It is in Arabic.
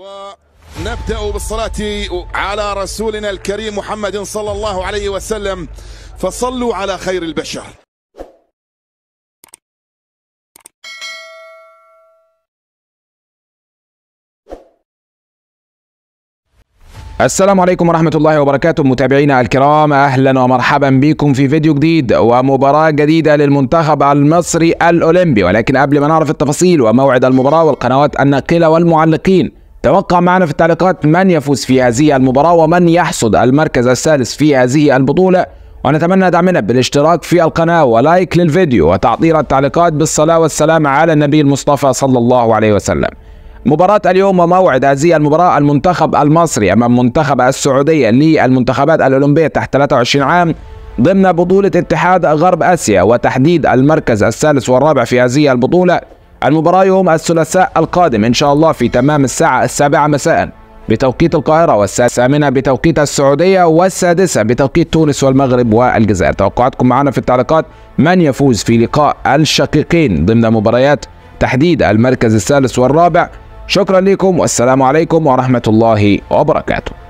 ونبدأ بالصلاة على رسولنا الكريم محمد صلى الله عليه وسلم فصلوا على خير البشر السلام عليكم ورحمة الله وبركاته متابعينا الكرام أهلا ومرحبا بكم في فيديو جديد ومباراة جديدة للمنتخب المصري الأولمبي ولكن قبل ما نعرف التفاصيل وموعد المباراة والقنوات الناقلة والمعلقين توقع معنا في التعليقات من يفوز في هذه المباراة ومن يحصد المركز الثالث في هذه البطولة ونتمنى دعمنا بالاشتراك في القناة ولايك للفيديو وتعطير التعليقات بالصلاة والسلام على النبي المصطفى صلى الله عليه وسلم مباراة اليوم وموعد هذه المباراة المنتخب المصري أمام منتخب السعودية للمنتخبات الأولمبية تحت 23 عام ضمن بطولة اتحاد غرب آسيا وتحديد المركز الثالث والرابع في هذه البطولة المباراة يوم الثلاثاء القادم إن شاء الله في تمام الساعة السابعة مساء بتوقيت القاهرة منها بتوقيت السعودية والسادسة بتوقيت تونس والمغرب والجزائر توقعاتكم معنا في التعليقات من يفوز في لقاء الشقيقين ضمن مباريات تحديد المركز الثالث والرابع شكرا لكم والسلام عليكم ورحمة الله وبركاته